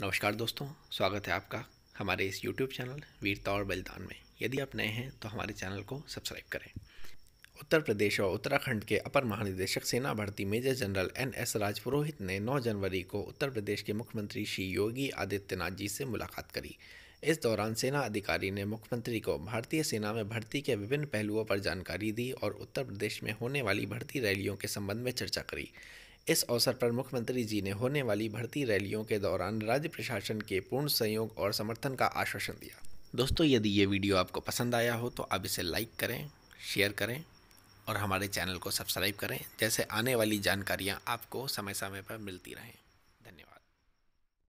नमस्कार दोस्तों स्वागत है आपका हमारे इस यूट्यूब चैनल वीरता और बलिदान में यदि आप नए हैं तो हमारे चैनल को सब्सक्राइब करें उत्तर प्रदेश और उत्तराखंड के अपर महानिदेशक सेना भर्ती major general N S Rajpurohit ने 9 जनवरी को उत्तर प्रदेश के मुख्यमंत्री श्री योगी आदित्यनाथ जी से मुलाकात करी इस दौरान सेना अधिकारी ने मुख्यमंत्री को भारतीय सेना में भर्ती के विभिन्न पहलुओं पर जानकारी दी और उत्तर प्रदेश में होने वाली भर्ती रैलियों के संबंध में चर्चा करी इस अवसर पर मुख्यमंत्री जी ने होने वाली भर्ती रैलियों के दौरान राज्य प्रशासन के पूर्ण सहयोग और समर्थन का आश्वासन दिया दोस्तों यदि ये वीडियो आपको पसंद आया हो तो आप इसे लाइक करें शेयर करें और हमारे चैनल को सब्सक्राइब करें जैसे आने वाली जानकारियाँ आपको समय समय पर मिलती रहें